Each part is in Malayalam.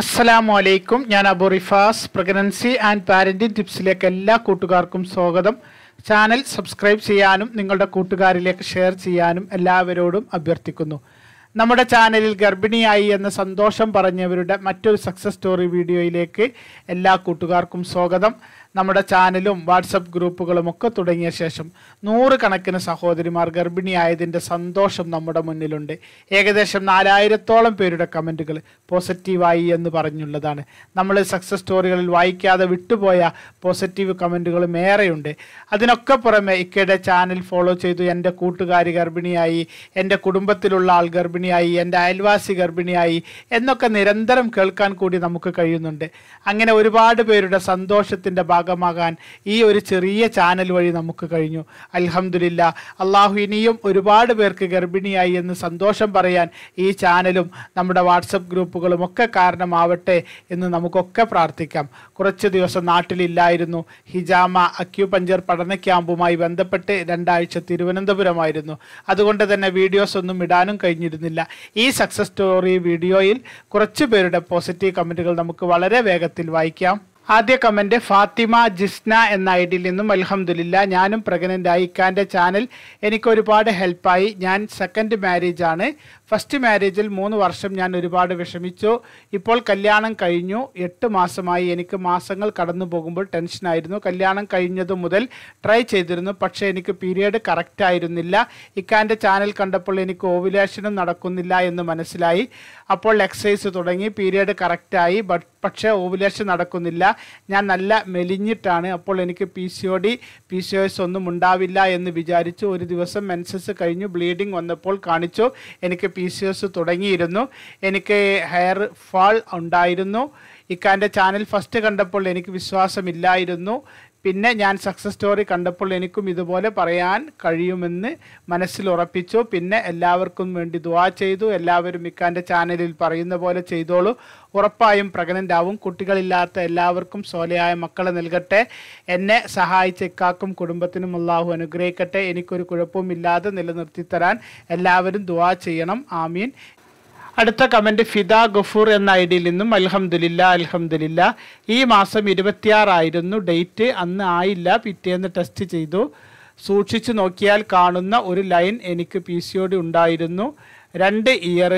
അസ്സലാമു അലൈക്കും ഞാൻ Abu Rifas pregnancy and parenting ടിപ്സിലേക്ക് എല്ലാ കൂട്ടുകാർക്കും സ്വാഗതം ചാനൽ സബ്സ്ക്രൈബ് ചെയ്യാനും നിങ്ങളുടെ കൂട്ടുകാരിലേക്ക് ഷെയർ ചെയ്യാനും എല്ലാവരോടും അഭ്യർത്ഥിക്കുന്നു നമ്മുടെ ചാനലിൽ ഗർഭിണിയായി എന്ന സന്തോഷം പറഞ്ഞവരുടെ മറ്റൊരു സക്സസ് സ്റ്റോറി വീഡിയോയിലേക്ക് എല്ലാ കൂട്ടുകാർക്കും സ്വാഗതം നമ്മുടെ ചാനലും വാട്സപ്പ് ഗ്രൂപ്പുകളും ഒക്കെ തുടങ്ങിയ ശേഷം നൂറുകണക്കിന് സഹോദരിമാർ ഗർഭിണിയായതിൻ്റെ സന്തോഷം നമ്മുടെ മുന്നിലുണ്ട് ഏകദേശം നാലായിരത്തോളം പേരുടെ കമൻറ്റുകൾ പോസിറ്റീവായി എന്ന് പറഞ്ഞുള്ളതാണ് നമ്മൾ സക്സസ് സ്റ്റോറികളിൽ വായിക്കാതെ വിട്ടുപോയ പോസിറ്റീവ് കമൻറ്റുകളും ഏറെയുണ്ട് അതിനൊക്കെ പുറമെ ഇക്കയുടെ ചാനൽ ഫോളോ ചെയ്തു എൻ്റെ കൂട്ടുകാരി ഗർഭിണിയായി എൻ്റെ കുടുംബത്തിലുള്ള ആൾ ഗർഭിണിയായി എൻ്റെ അയൽവാസി ഗർഭിണിയായി എന്നൊക്കെ നിരന്തരം കേൾക്കാൻ കൂടി നമുക്ക് കഴിയുന്നുണ്ട് അങ്ങനെ ഒരുപാട് പേരുടെ സന്തോഷത്തിൻ്റെ ഭാഗമാകാൻ ഈ ഒരു ചെറിയ ചാനൽ വഴി നമുക്ക് കഴിഞ്ഞു അൽഹമുല്ല അള്ളാഹു ഇനിയും ഒരുപാട് പേർക്ക് ഗർഭിണിയായി എന്ന് സന്തോഷം പറയാൻ ഈ ചാനലും നമ്മുടെ വാട്സപ്പ് ഗ്രൂപ്പുകളും ഒക്കെ കാരണമാവട്ടെ എന്ന് നമുക്കൊക്കെ പ്രാർത്ഥിക്കാം കുറച്ച് ദിവസം നാട്ടിലില്ലായിരുന്നു ഹിജാമ അക്യുപഞ്ചർ പഠന ക്യാമ്പുമായി ബന്ധപ്പെട്ട് രണ്ടാഴ്ച തിരുവനന്തപുരമായിരുന്നു അതുകൊണ്ട് തന്നെ വീഡിയോസ് ഒന്നും ഇടാനും കഴിഞ്ഞിരുന്നില്ല ഈ സക്സസ് സ്റ്റോറി വീഡിയോയിൽ കുറച്ച് പേരുടെ പോസിറ്റീവ് കമൻറ്റുകൾ നമുക്ക് വളരെ വേഗത്തിൽ വായിക്കാം ആദ്യ കമൻറ്റ് ഫാത്തിമ ജിസ്ന എന്ന ഐ ഡിയിൽ നിന്നും അലഹമുല്ല ഞാനും ആയി ഇക്കാൻ്റെ ചാനൽ എനിക്ക് ഒരുപാട് ഹെൽപ്പായി ഞാൻ സെക്കൻഡ് മാരേജ് ആണ് ഫസ്റ്റ് മാരേജിൽ മൂന്ന് വർഷം ഞാൻ ഒരുപാട് വിഷമിച്ചു ഇപ്പോൾ കല്യാണം കഴിഞ്ഞു എട്ട് മാസമായി എനിക്ക് മാസങ്ങൾ കടന്നു പോകുമ്പോൾ ടെൻഷനായിരുന്നു കല്യാണം കഴിഞ്ഞതു മുതൽ ട്രൈ ചെയ്തിരുന്നു പക്ഷേ എനിക്ക് പീരീഡ് കറക്റ്റ് ആയിരുന്നില്ല ഇക്കാൻ്റെ ചാനൽ കണ്ടപ്പോൾ എനിക്ക് ഓവുലേഷനും നടക്കുന്നില്ല എന്ന് മനസ്സിലായി അപ്പോൾ എക്സസൈസ് തുടങ്ങി പീരിയഡ് കറക്റ്റായി ബട്ട് പക്ഷേ ഓവുലേഷൻ നടക്കുന്നില്ല ഞാൻ നല്ല മെലിഞ്ഞിട്ടാണ് അപ്പോൾ എനിക്ക് P C O D P C O S ഒന്നും ഉണ്ടാവില്ല എന്ന് വിചാരിച്ചു ഒരു ദിവസം മെൻസസ് കഴിഞ്ഞു ബ്ലീഡിങ് വന്നപ്പോൾ കാണിച്ചു എനിക്ക് പി സി എസ് തുടങ്ങിയിരുന്നു എനിക്ക് ഹെയർ ഫാൾ ഉണ്ടായിരുന്നു ഇക്കാൻ്റെ ചാനൽ ഫസ്റ്റ് കണ്ടപ്പോൾ എനിക്ക് വിശ്വാസമില്ലായിരുന്നു പിന്നെ ഞാൻ സക്സസ് സ്റ്റോറി കണ്ടപ്പോൾ എനിക്കും ഇതുപോലെ പറയാൻ കഴിയുമെന്ന് മനസ്സിൽ ഉറപ്പിച്ചു പിന്നെ എല്ലാവർക്കും വേണ്ടി ദുവാ ചെയ്തു എല്ലാവരും ഇക്കാൻ്റെ ചാനലിൽ പറയുന്ന പോലെ ചെയ്തോളൂ ഉറപ്പായും പ്രഗ്നൻ്റാവും കുട്ടികളില്ലാത്ത എല്ലാവർക്കും സോലയായ മക്കളെ നൽകട്ടെ എന്നെ സഹായിച്ച ഇക്കാക്കും കുടുംബത്തിനും അള്ളാഹു അനുഗ്രഹിക്കട്ടെ എനിക്കൊരു കുഴപ്പമില്ലാതെ നിലനിർത്തി തരാൻ എല്ലാവരും ദുവാ ചെയ്യണം ആമീൻ അടുത്ത കമൻറ്റ് ഫിദ ഗഫൂർ എന്ന ഐ ഡിയിൽ നിന്നും അൽഹംദുലില്ല അൽഹംദുലില്ല ഈ മാസം ഇരുപത്തിയാറായിരുന്നു ഡേറ്റ് അന്ന് ആയില്ല പിറ്റേന്ന് ടെസ്റ്റ് ചെയ്തു സൂക്ഷിച്ചു നോക്കിയാൽ കാണുന്ന ഒരു ലൈൻ എനിക്ക് പി സി ഒ ഡി ഉണ്ടായിരുന്നു രണ്ട് ഇയർ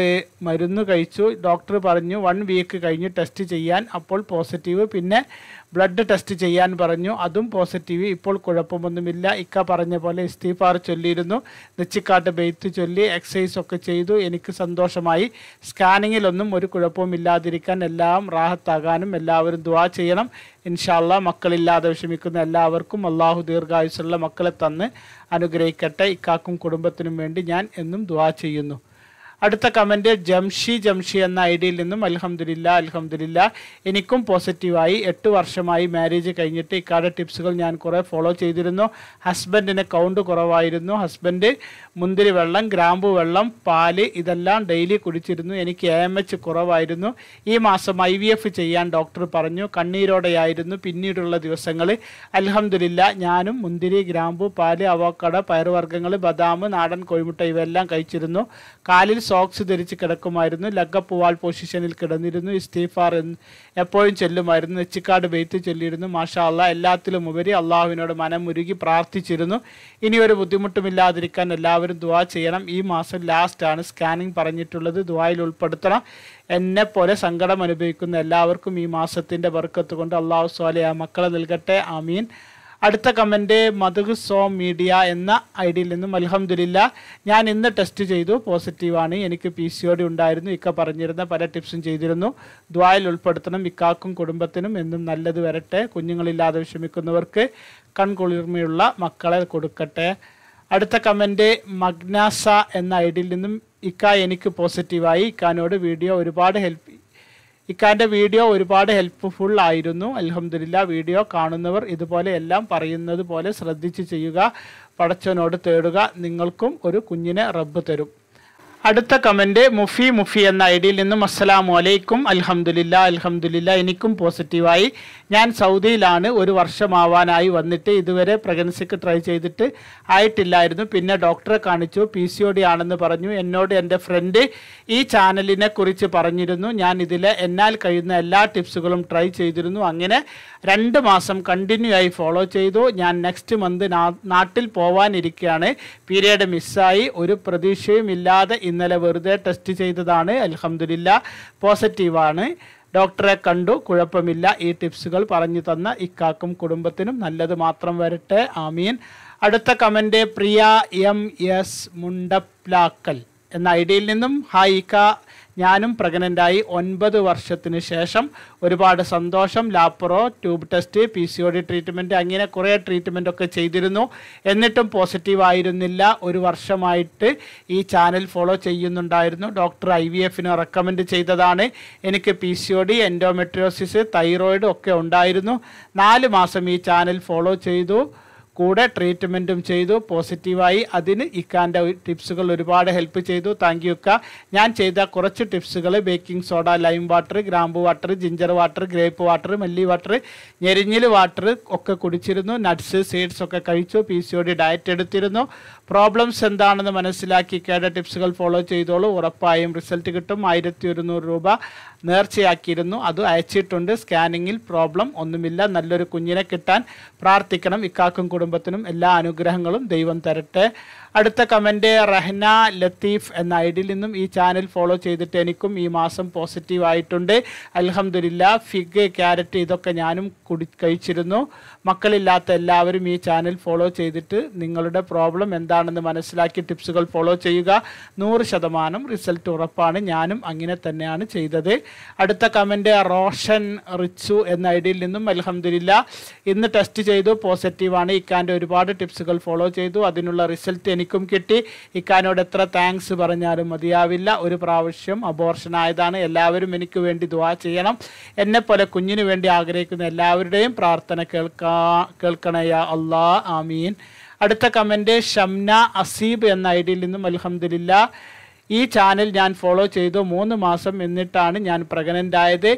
മരുന്ന് കഴിച്ചു ഡോക്ടർ പറഞ്ഞു വൺ വീക്ക് കഴിഞ്ഞ് ടെസ്റ്റ് ചെയ്യാൻ അപ്പോൾ പോസിറ്റീവ് പിന്നെ ബ്ലഡ് ടെസ്റ്റ് ചെയ്യാൻ പറഞ്ഞു അതും പോസിറ്റീവ് ഇപ്പോൾ കുഴപ്പമൊന്നുമില്ല ഇക്ക പറഞ്ഞ പോലെ ഇസ്തീഫാർ ചൊല്ലിയിരുന്നു നെച്ചിക്കാട്ട് ബെയ്ത്ത് ചൊല്ലി എക്സസൈസ് ഒക്കെ ചെയ്തു എനിക്ക് സന്തോഷമായി സ്കാനിങ്ങിലൊന്നും ഒരു കുഴപ്പവും ഇല്ലാതിരിക്കാൻ എല്ലാം റാഹത്താകാനും എല്ലാവരും ദുവാ ചെയ്യണം ഇൻഷാല്ല മക്കളില്ലാതെ വിഷമിക്കുന്ന എല്ലാവർക്കും അള്ളാഹു ദീർഘായുസുള്ള മക്കളെ തന്ന് അനുഗ്രഹിക്കട്ടെ ഇക്കാക്കും കുടുംബത്തിനും വേണ്ടി ഞാൻ എന്നും ദുവാ ചെയ്യുന്നു അടുത്ത കമൻറ്റ് ജംഷി ജംഷി എന്ന ഐ ഡിയിൽ നിന്നും അലഹമ്മദില്ല അലഹമ്മദില്ല എനിക്കും പോസിറ്റീവായി എട്ട് വർഷമായി മാരേജ് കഴിഞ്ഞിട്ട് ഇക്കാടെ ടിപ്സുകൾ ഞാൻ കുറേ ഫോളോ ചെയ്തിരുന്നു ഹസ്ബൻഡിന് കൗണ്ട് കുറവായിരുന്നു ഹസ്ബൻഡ് മുന്തിരി വെള്ളം ഗ്രാമ്പു വെള്ളം പാല് ഇതെല്ലാം ഡെയിലി കുടിച്ചിരുന്നു എനിക്ക് എ എം എച്ച് കുറവായിരുന്നു ഈ മാസം ഐ വി എഫ് ചെയ്യാൻ ഡോക്ടർ പറഞ്ഞു കണ്ണീരോടെയായിരുന്നു പിന്നീടുള്ള ദിവസങ്ങൾ അലഹമ്മദില്ല ഞാനും മുന്തിരി ഗ്രാമ്പു പാല് അവക്കട പയറുവർഗ്ഗങ്ങൾ ബദാം നാടൻ കോഴിമുട്ട ഇവയെല്ലാം കഴിച്ചിരുന്നു കാലിൽ സോക്സ് ധരിച്ച് കിടക്കുമായിരുന്നു വാൾ പൊസിഷനിൽ കിടന്നിരുന്നു ഇസ്തീഫാർ എപ്പോഴും ചെല്ലുമായിരുന്നു നെച്ചിക്കാട് വെയ്ത്ത് ചൊല്ലിയിരുന്നു മാഷാ അല്ല എല്ലാത്തിലും ഉപരി അള്ളാഹുവിനോട് മനമുരുകി പ്രാർത്ഥിച്ചിരുന്നു ഇനി ഒരു ബുദ്ധിമുട്ടുമില്ലാതിരിക്കാൻ എല്ലാവരും ദ ചെയ്യണം ഈ മാസം ലാസ്റ്റാണ് സ്കാനിങ് പറഞ്ഞിട്ടുള്ളത് ദുബായിൽ ഉൾപ്പെടുത്തണം എന്നെ പോലെ സങ്കടം അനുഭവിക്കുന്ന എല്ലാവർക്കും ഈ മാസത്തിൻ്റെ ബർക്കത്ത് കൊണ്ട് അള്ളാഹു സ്വാലി ആ മക്കളെ നൽകട്ടെ ആമീൻ അടുത്ത കമൻറ്റ് മധു സോ മീഡിയ എന്ന ഐ ഡിയിൽ നിന്നും അലഹമ്മദില്ല ഞാൻ ഇന്ന് ടെസ്റ്റ് ചെയ്തു പോസിറ്റീവാണ് എനിക്ക് പി സി ഒ ഡി ഉണ്ടായിരുന്നു ഇക്ക പറഞ്ഞിരുന്ന പല ടിപ്സും ചെയ്തിരുന്നു ദ്വായിൽ ഉൾപ്പെടുത്തണം ഇക്കാക്കും കുടുംബത്തിനും എന്നും നല്ലത് വരട്ടെ കുഞ്ഞുങ്ങളില്ലാതെ വിഷമിക്കുന്നവർക്ക് കൺകുളിർമയുള്ള മക്കളെ കൊടുക്കട്ടെ അടുത്ത കമൻറ്റ് മഗ്നാസ എന്ന ഐ ഡിയിൽ നിന്നും ഇക്ക എനിക്ക് പോസിറ്റീവായി ഇക്കാനോട് വീഡിയോ ഒരുപാട് ഹെൽപ്പ് ഇക്കാൻ്റെ വീഡിയോ ഒരുപാട് ഹെൽപ്പ്ഫുൾ ആയിരുന്നു അലഹമില്ല വീഡിയോ കാണുന്നവർ ഇതുപോലെ എല്ലാം പറയുന്നത് പോലെ ശ്രദ്ധിച്ച് ചെയ്യുക പടച്ചവനോട് തേടുക നിങ്ങൾക്കും ഒരു കുഞ്ഞിനെ റബ്ബ് തരും അടുത്ത കമൻറ്റ് മുഫി മുഫി എന്ന ഐ ഡിയിൽ നിന്നും അസ്സലാമു അലൈക്കും അൽഹമുല്ല അൽഹമുല്ല എനിക്കും പോസിറ്റീവായി ഞാൻ സൗദിയിലാണ് ഒരു വർഷമാവാനായി വന്നിട്ട് ഇതുവരെ പ്രഗ്നൻസിക്ക് ട്രൈ ചെയ്തിട്ട് ആയിട്ടില്ലായിരുന്നു പിന്നെ ഡോക്ടറെ കാണിച്ചു പി സി ഒ ഡി ആണെന്ന് പറഞ്ഞു എന്നോട് എൻ്റെ ഫ്രണ്ട് ഈ ചാനലിനെ കുറിച്ച് പറഞ്ഞിരുന്നു ഞാൻ ഇതിലെ എന്നാൽ കഴിയുന്ന എല്ലാ ടിപ്സുകളും ട്രൈ ചെയ്തിരുന്നു അങ്ങനെ രണ്ട് മാസം കണ്ടിന്യൂ ആയി ഫോളോ ചെയ്തു ഞാൻ നെക്സ്റ്റ് മന്ത് നാട്ടിൽ പോവാനിരിക്കുകയാണ് പീരീഡ് മിസ്സായി ഒരു പ്രതീക്ഷയും ഇല്ലാതെ ഇന്നലെ വെറുതെ ടെസ്റ്റ് ചെയ്തതാണ് അലഹമില്ല പോസിറ്റീവാണ് ഡോക്ടറെ കണ്ടു കുഴപ്പമില്ല ഈ ടിപ്സുകൾ പറഞ്ഞു തന്ന ഇക്കാക്കും കുടുംബത്തിനും നല്ലത് മാത്രം വരട്ടെ ആമീൻ അടുത്ത comment Priya M S Mundaplackal എന്ന ഡിയിൽ നിന്നും ഹായിക്ക ഞാനും പ്രഗ്നൻ്റായി ഒൻപത് വർഷത്തിന് ശേഷം ഒരുപാട് സന്തോഷം lapro tube test P C O D treatment അങ്ങനെ കുറേ ട്രീറ്റ്മെൻറ്റൊക്കെ ചെയ്തിരുന്നു എന്നിട്ടും പോസിറ്റീവ് ആയിരുന്നില്ല ഒരു വർഷമായിട്ട് ഈ ചാനൽ ഫോളോ ചെയ്യുന്നുണ്ടായിരുന്നു ഡോക്ടർ ഐ വി എഫിന് റെക്കമെൻഡ് ചെയ്തതാണ് എനിക്ക് P C O D endometriosis thyroid ഒക്കെ ഉണ്ടായിരുന്നു നാല് മാസം ഈ ചാനൽ ഫോളോ ചെയ്തു കൂടെ ട്രീറ്റ്മെൻറ്റും ചെയ്തു പോസിറ്റീവായി അതിന് ഇക്കാൻ്റെ ടിപ്സുകൾ ഒരുപാട് ഹെൽപ്പ് ചെയ്തു താങ്ക് യു ഇക്ക ഞാൻ ചെയ്ത കുറച്ച് ടിപ്സുകൾ ബേക്കിംഗ് സോഡ ലൈം വാട്ടർ ഗ്രാമ്പ് water ginger water grape water മല്ലി വാട്ടർ ഞെരിഞ്ഞിൽ വാട്ടർ ഒക്കെ കുടിച്ചിരുന്നു നട്ട്സ് സീഡ്സ് ഒക്കെ കഴിച്ചു P C O D diet എടുത്തിരുന്നു പ്രോബ്ലംസ് എന്താണെന്ന് മനസ്സിലാക്കി കേട്ട ടിപ്സുകൾ ഫോളോ ചെയ്തോളൂ ഉറപ്പായും റിസൾട്ട് കിട്ടും ആയിരത്തി ഒരുന്നൂറ് രൂപ നേർച്ചയാക്കിയിരുന്നു അത് അയച്ചിട്ടുണ്ട് സ്കാനിങ്ങിൽ പ്രോബ്ലം ഒന്നുമില്ല നല്ലൊരു കുഞ്ഞിനെ കിട്ടാൻ പ്രാർത്ഥിക്കണം ഇക്കാക്കും കുടുംബത്തിനും എല്ലാ അനുഗ്രഹങ്ങളും ദൈവം തരട്ടെ അടുത്ത കമൻറ്റ് റഹ്ന ലത്തീഫ് എന്ന ഐ ഡിയിൽ നിന്നും ഈ ചാനൽ ഫോളോ ചെയ്തിട്ട് എനിക്കും ഈ മാസം പോസിറ്റീവ് ആയിട്ടുണ്ട് അലഹമില്ല ഫിഗ് ക്യാരറ്റ് ഇതൊക്കെ ഞാനും കുടി കഴിച്ചിരുന്നു മക്കളില്ലാത്ത എല്ലാവരും ഈ ചാനൽ ഫോളോ ചെയ്തിട്ട് നിങ്ങളുടെ പ്രോബ്ലം എന്താണെന്ന് മനസ്സിലാക്കി ടിപ്സുകൾ ഫോളോ ചെയ്യുക നൂറ് ശതമാനം റിസൾട്ട് ഉറപ്പാണ് ഞാനും അങ്ങനെ തന്നെയാണ് ചെയ്തത് അടുത്ത കമൻറ്റ് റോഷൻ റിച്ചു എന്ന ഐ ഡിയിൽ നിന്നും അലഹമില്ല ഇന്ന് ടെസ്റ്റ് ചെയ്തു പോസിറ്റീവാണ് ഇക്കാൻ്റെ ഒരുപാട് ടിപ്സുകൾ ഫോളോ ചെയ്തു അതിനുള്ള റിസൾട്ട് എനിക്കും കിട്ടി ഇക്കാനോട് എത്ര താങ്ക്സ് പറഞ്ഞാലും മതിയാവില്ല ഒരു പ്രാവശ്യം അബോർഷൻ ആയതാണ് എല്ലാവരും എനിക്ക് വേണ്ടി ദുവാ ചെയ്യണം എന്നെപ്പോലെ കുഞ്ഞിന് വേണ്ടി ആഗ്രഹിക്കുന്ന എല്ലാവരുടെയും പ്രാർത്ഥന കേൾക്കാ കേൾക്കണയ അള്ളാ ആമീൻ അടുത്ത കമൻറ്റ് ഷംന അസീബ് എന്ന ഐ ഡിയിൽ നിന്നും അലഹമുല്ല ഈ ചാനൽ ഞാൻ ഫോളോ ചെയ്തു മൂന്ന് മാസം എന്നിട്ടാണ് ഞാൻ പ്രഗ്നൻ്റായത്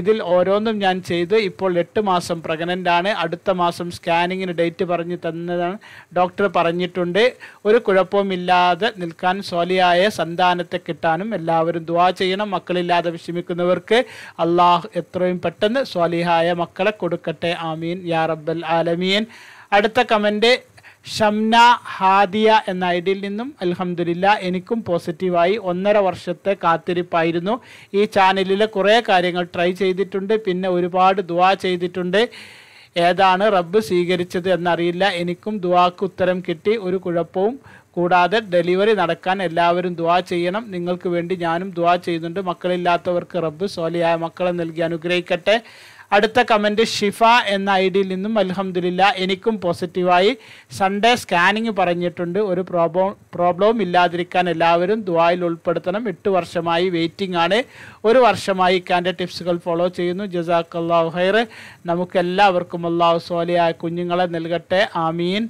ഇതിൽ ഓരോന്നും ഞാൻ ചെയ്തു ഇപ്പോൾ എട്ട് മാസം പ്രഗ്നൻ്റാണ് അടുത്ത മാസം സ്കാനിങ്ങിന് ഡേറ്റ് പറഞ്ഞു തന്നതാണ് ഡോക്ടർ പറഞ്ഞിട്ടുണ്ട് ഒരു കുഴപ്പവുമില്ലാതെ നിൽക്കാൻ സോലിയായ സന്താനത്തെ കിട്ടാനും എല്ലാവരും ദുവാ ചെയ്യണം മക്കളില്ലാതെ വിഷമിക്കുന്നവർക്ക് അള്ളാഹ് എത്രയും പെട്ടെന്ന് സ്വാലിഹായ മക്കളെ കൊടുക്കട്ടെ ആമീൻ യാ റബ്ബൽ ആലമീൻ അടുത്ത കമൻറ്റ് ഷംന ഹാദിയ എന്ന ഐഡിയിൽ നിന്നും അലഹമുല്ല എനിക്കും പോസിറ്റീവായി ഒന്നര വർഷത്തെ കാത്തിരിപ്പായിരുന്നു ഈ ചാനലിലെ കുറേ കാര്യങ്ങൾ ട്രൈ ചെയ്തിട്ടുണ്ട് പിന്നെ ഒരുപാട് ദുവാ ചെയ്തിട്ടുണ്ട് ഏതാണ് റബ്ബ് സ്വീകരിച്ചത് എന്നറിയില്ല എനിക്കും ദുവാക്ക് ഉത്തരം കിട്ടി ഒരു കുഴപ്പവും കൂടാതെ ഡെലിവറി നടക്കാൻ എല്ലാവരും ദുവാ ചെയ്യണം നിങ്ങൾക്ക് വേണ്ടി ഞാനും ദുവാ ചെയ്യുന്നുണ്ട് മക്കളില്ലാത്തവർക്ക് റബ്ബ് സോലിയായ മക്കളെ നൽകി അനുഗ്രഹിക്കട്ടെ അടുത്ത കമൻറ്റ് ഷിഫ എന്ന ഐ ഡിയിൽ നിന്നും അലഹമ്മദില്ല എനിക്കും പോസിറ്റീവായി സൺഡേ സ്കാനിങ് പറഞ്ഞിട്ടുണ്ട് ഒരു പ്രോബ്ലം പ്രോബ്ലവും ഇല്ലാതിരിക്കാൻ എല്ലാവരും ദുബായിൽ ഉൾപ്പെടുത്തണം എട്ട് വർഷമായി വെയിറ്റിംഗ് ആണ് ഒരു വർഷമായി ഇക്കാൻ്റെ ടിപ്സുകൾ ഫോളോ ചെയ്യുന്നു ജസാഖ് അള്ളാഹു ഹൈർ നമുക്കെല്ലാവർക്കും അള്ളാഹു സോലിയായ കുഞ്ഞുങ്ങളെ നൽകട്ടെ ആമീൻ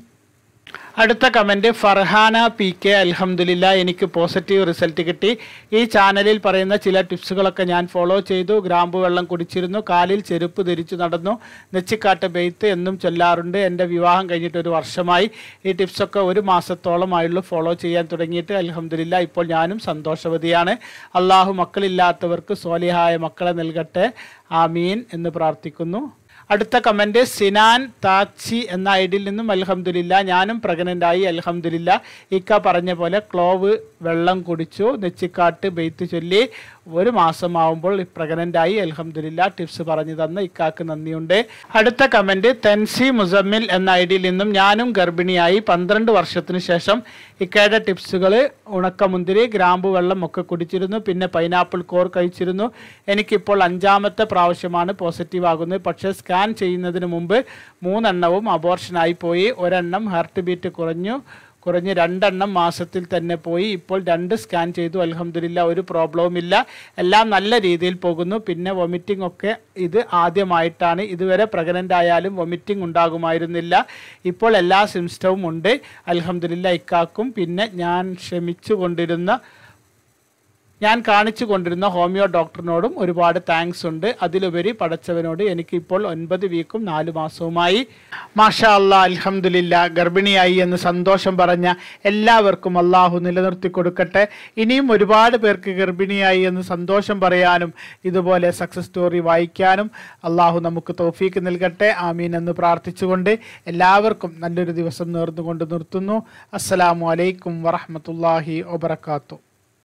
അടുത്ത കമൻറ്റ് ഫർഹാന പി കെ അലഹമുല്ല എനിക്ക് പോസിറ്റീവ് റിസൾട്ട് കിട്ടി ഈ ചാനലിൽ പറയുന്ന ചില ടിപ്സുകളൊക്കെ ഞാൻ ഫോളോ ചെയ്തു ഗ്രാമ്പു വെള്ളം കുടിച്ചിരുന്നു കാലിൽ ചെരുപ്പ് ധരിച്ചു നടന്നു നെച്ചിക്കാട്ട് ബെയ്ത്ത് എന്നും ചൊല്ലാറുണ്ട് എൻ്റെ വിവാഹം കഴിഞ്ഞിട്ട് ഒരു വർഷമായി ഈ ടിപ്സൊക്കെ ഒരു മാസത്തോളമായുള്ളൂ ഫോളോ ചെയ്യാൻ തുടങ്ങിയിട്ട് അലഹമുല്ല ഇപ്പോൾ ഞാനും സന്തോഷവതിയാണ് അള്ളാഹു മക്കളില്ലാത്തവർക്ക് സോലിഹായ മക്കളെ നൽകട്ടെ ആമീൻ എന്ന് പ്രാർത്ഥിക്കുന്നു അടുത്ത കമൻറ്റ് സിനാൻ താച്ചി എന്ന ഐഡിയിൽ നിന്നും അൽഹമുല്ല ഞാനും പ്രഗ്നൻ്റായി അൽഹമുല്ല ഇക്ക പറഞ്ഞ പോലെ ക്ലോവ് വെള്ളം കുടിച്ചു നെച്ചിക്കാട്ട് ബെയ്ത്ത് ചൊല്ലി ഒരു മാസമാവുമ്പോൾ ആയി അൽഹംദുലില്ല ടിപ്സ് പറഞ്ഞു തന്ന ഇക്കാക്ക് നന്ദിയുണ്ട് അടുത്ത കമന്റ് തെൻസി മുസമ്മിൽ എന്ന ഐ ഡിയിൽ നിന്നും ഞാനും ഗർഭിണിയായി പന്ത്രണ്ട് വർഷത്തിന് ശേഷം ഇക്കയുടെ ടിപ്സുകൾ ഉണക്കമുന്തിരി ഗ്രാമ്പു വെള്ളം ഒക്കെ കുടിച്ചിരുന്നു പിന്നെ പൈനാപ്പിൾ കോർ കഴിച്ചിരുന്നു എനിക്കിപ്പോൾ അഞ്ചാമത്തെ പ്രാവശ്യമാണ് പോസിറ്റീവ് ആകുന്നത് പക്ഷേ സ്കാൻ ചെയ്യുന്നതിന് മുമ്പ് മൂന്നെണ്ണവും അബോർഷനായി പോയി ഒരെണ്ണം ഹാർട്ട് ബീറ്റ് കുറഞ്ഞു കുറഞ്ഞ് രണ്ടെണ്ണം മാസത്തിൽ തന്നെ പോയി ഇപ്പോൾ രണ്ട് സ്കാൻ ചെയ്തു അലഹമില്ല ഒരു പ്രോബ്ലവും ഇല്ല എല്ലാം നല്ല രീതിയിൽ പോകുന്നു പിന്നെ വൊമിറ്റിംഗ് ഒക്കെ ഇത് ആദ്യമായിട്ടാണ് ഇതുവരെ പ്രഗ്നൻ്റ് ആയാലും വൊമിറ്റിംഗ് ഉണ്ടാകുമായിരുന്നില്ല ഇപ്പോൾ എല്ലാ സിംസ്റ്റവും ഉണ്ട് അലഹമില്ല ഇക്കാക്കും പിന്നെ ഞാൻ ക്ഷമിച്ചു കൊണ്ടിരുന്ന ഞാൻ കാണിച്ചു കൊണ്ടിരുന്ന ഹോമിയോ ഡോക്ടറിനോടും ഒരുപാട് താങ്ക്സ് ഉണ്ട് അതിലുപരി പടച്ചവനോട് എനിക്കിപ്പോൾ ഒൻപത് വീക്കും നാല് മാസവുമായി മാഷാ അല്ലാ അലഹമുല്ല ഗർഭിണിയായി എന്ന് സന്തോഷം പറഞ്ഞ എല്ലാവർക്കും അള്ളാഹു നിലനിർത്തി കൊടുക്കട്ടെ ഇനിയും ഒരുപാട് പേർക്ക് ഗർഭിണിയായി എന്ന് സന്തോഷം പറയാനും ഇതുപോലെ സക്സസ് സ്റ്റോറി വായിക്കാനും അള്ളാഹു നമുക്ക് തോഫീക്ക് നൽകട്ടെ ആമീൻ എന്ന് പ്രാർത്ഥിച്ചുകൊണ്ട് എല്ലാവർക്കും നല്ലൊരു ദിവസം നേർന്നുകൊണ്ട് നിർത്തുന്നു അസ്സലാമു അലൈക്കും വറഹമത്തല്ലാഹി വബർക്കാത്തു